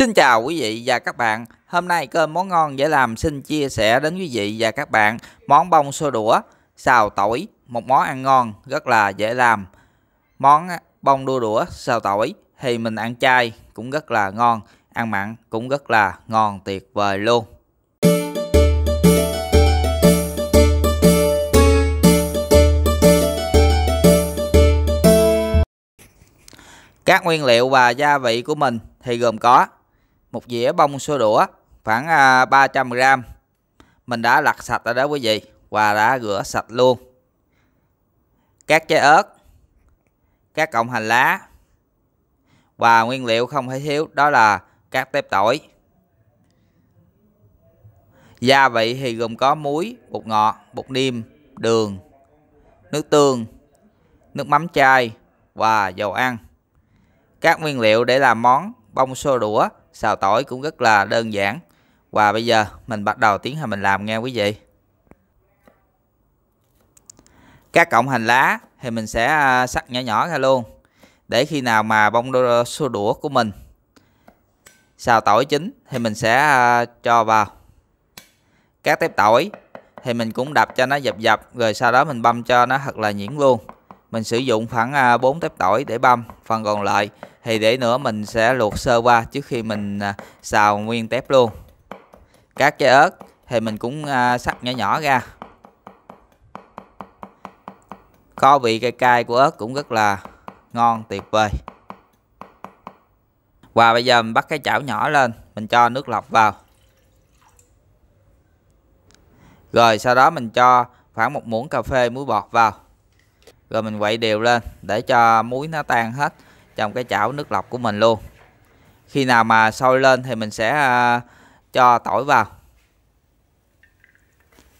Xin chào quý vị và các bạn. Hôm nay cơm món ngon dễ làm xin chia sẻ đến quý vị và các bạn món bông xô đũa xào tỏi, một món ăn ngon rất là dễ làm. Món bông đua đũa xào tỏi thì mình ăn chay cũng rất là ngon, ăn mặn cũng rất là ngon tuyệt vời luôn. Các nguyên liệu và gia vị của mình thì gồm có một dĩa bông xô đũa khoảng 300 à, g. Mình đã lặt sạch rồi đó quý vị và đã rửa sạch luôn. Các trái ớt, các cọng hành lá và nguyên liệu không thể thiếu đó là các tép tỏi. Gia vị thì gồm có muối, bột ngọt, bột niêm, đường, nước tương, nước mắm chai và dầu ăn. Các nguyên liệu để làm món bông xô đũa xào tỏi cũng rất là đơn giản và bây giờ mình bắt đầu tiến hành mình làm nghe quý vị các cọng hành lá thì mình sẽ à, sắc nhỏ nhỏ ra luôn để khi nào mà bông đô, xô đũa của mình xào tỏi chín thì mình sẽ à, cho vào các tép tỏi thì mình cũng đập cho nó dập dập rồi sau đó mình băm cho nó thật là nhuyễn luôn mình sử dụng khoảng 4 à, tép tỏi để băm phần còn lại thì để nữa mình sẽ luộc sơ qua trước khi mình à, xào nguyên tép luôn các trái ớt thì mình cũng sắc à, nhỏ nhỏ ra có vị cay cay của ớt cũng rất là ngon tuyệt vời và bây giờ mình bắt cái chảo nhỏ lên mình cho nước lọc vào rồi sau đó mình cho khoảng một muỗng cà phê muối bọt vào rồi mình quậy đều lên để cho muối nó tan hết trong cái chảo nước lọc của mình luôn khi nào mà sôi lên thì mình sẽ à, cho tỏi vào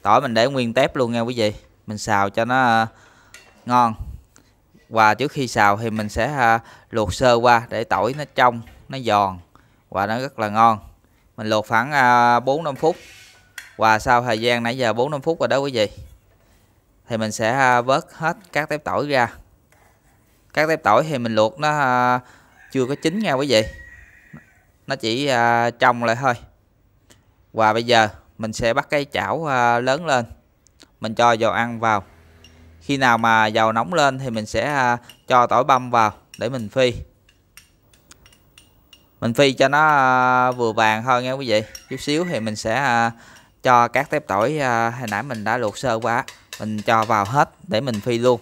tỏi mình để nguyên tép luôn nha quý vị mình xào cho nó à, ngon và trước khi xào thì mình sẽ à, luộc sơ qua để tỏi nó trong nó giòn và nó rất là ngon mình luộc khoảng 4-5 phút và sau thời gian nãy giờ 4-5 phút rồi đó quý vị thì mình sẽ à, vớt hết các tép tỏi ra các tép tỏi thì mình luộc nó à, chưa có chín nha quý vị nó chỉ à, trong lại thôi và bây giờ mình sẽ bắt cái chảo lớn lên mình cho dầu ăn vào khi nào mà dầu nóng lên thì mình sẽ cho tỏi băm vào để mình phi mình phi cho nó vừa vàng thôi nha quý vị chút xíu thì mình sẽ cho các tép tỏi à, hồi nãy mình đã luộc sơ qua mình cho vào hết để mình phi luôn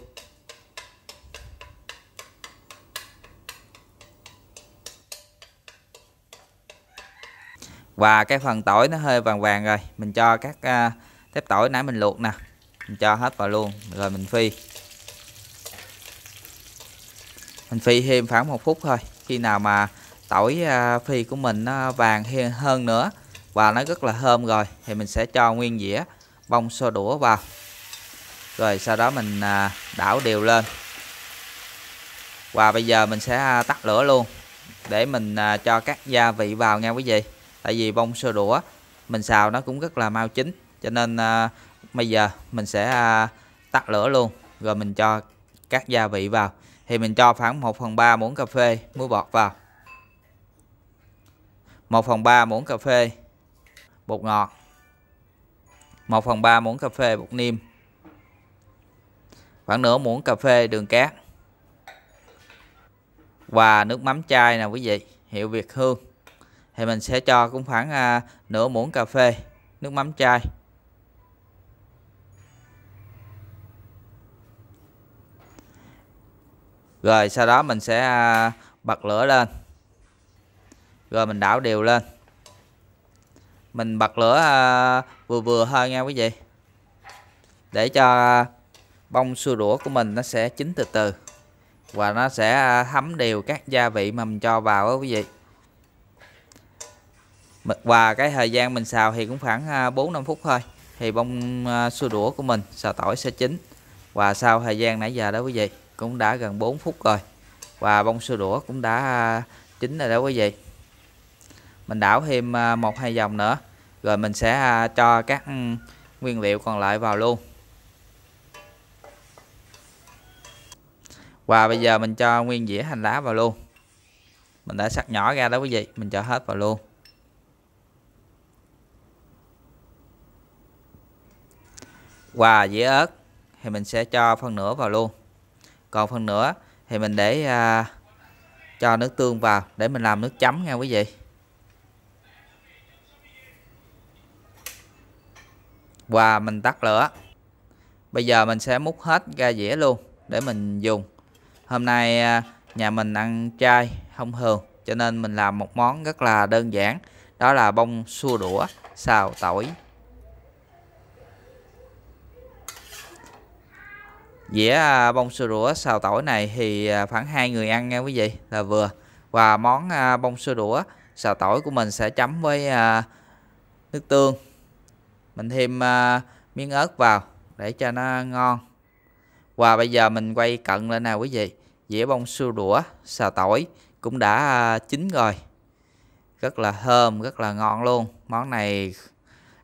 và cái phần tỏi nó hơi vàng vàng rồi mình cho các à, tép tỏi nãy mình luộc nè mình cho hết vào luôn rồi mình phi mình phi thêm khoảng một phút thôi khi nào mà tỏi à, phi của mình nó vàng hơn nữa và nó rất là thơm rồi thì mình sẽ cho nguyên dĩa bông xô đũa vào rồi sau đó mình à, đảo đều lên và bây giờ mình sẽ à, tắt lửa luôn để mình à, cho các gia vị vào nha quý vị tại vì bông sơ đũa mình xào nó cũng rất là mau chín cho nên bây giờ mình sẽ tắt lửa luôn rồi mình cho các gia vị vào thì mình cho khoảng 1 phần 3 muỗng cà phê muối bọt vào 1 phần 3 muỗng cà phê bột ngọt 1 phần 3 muỗng cà phê bột niêm khoảng nửa muỗng cà phê đường cát và nước mắm chai nè quý vị hiệu Việt Hương thì mình sẽ cho cũng khoảng à, nửa muỗng cà phê nước mắm chai rồi sau đó mình sẽ à, bật lửa lên rồi mình đảo đều lên mình bật lửa à, vừa vừa thôi nha quý vị để cho bông xua đũa của mình nó sẽ chín từ từ và nó sẽ à, thấm đều các gia vị mà mình cho vào đó quý vị và cái thời gian mình xào thì cũng khoảng 4 à, 5 phút thôi thì bông xua đũa của mình xào tỏi sẽ chín và sau thời gian nãy giờ đó quý vị cũng đã gần 4 phút rồi và bông xua đũa cũng đã chín rồi đó quý vị mình đảo thêm một hai vòng nữa rồi mình sẽ à, cho các ừ, nguyên liệu còn lại vào luôn và bây giờ mình cho nguyên dĩa hành lá vào luôn mình đã sắc nhỏ ra đó quý vị mình cho hết vào luôn và dĩa ớt thì mình sẽ cho phân nửa vào luôn còn phân nửa thì mình để uh, cho nước tương vào để mình làm nước chấm nha quý vị và mình tắt lửa bây giờ mình sẽ múc hết ra dĩa luôn để mình dùng hôm nay à, nhà mình ăn chay không thường cho nên mình làm một món rất là đơn giản đó là bông xua đũa xào tỏi dĩa à, bông sơ đũa xào tỏi này thì à, khoảng hai người ăn nha quý vị là vừa và món bông sơ đũa xào tỏi của mình sẽ chấm với nước tương mình thêm uh, miếng ớt vào để cho nó ngon và bây giờ mình quay cận lên nào quý vị dĩa bông su đũa xào tỏi cũng đã uh, chín rồi rất là thơm rất là ngon luôn món này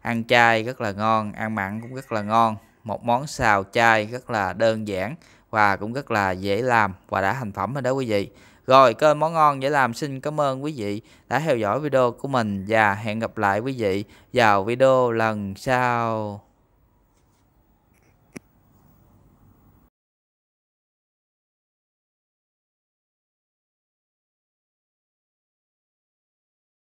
ăn chay rất là ngon ăn mặn cũng rất là ngon một món xào chay rất là đơn giản và cũng rất là dễ làm và đã thành phẩm rồi đó quý vị rồi kênh Món Ngon Dễ Làm xin cảm ơn quý vị đã theo dõi video của mình và hẹn gặp lại quý vị vào video lần sau.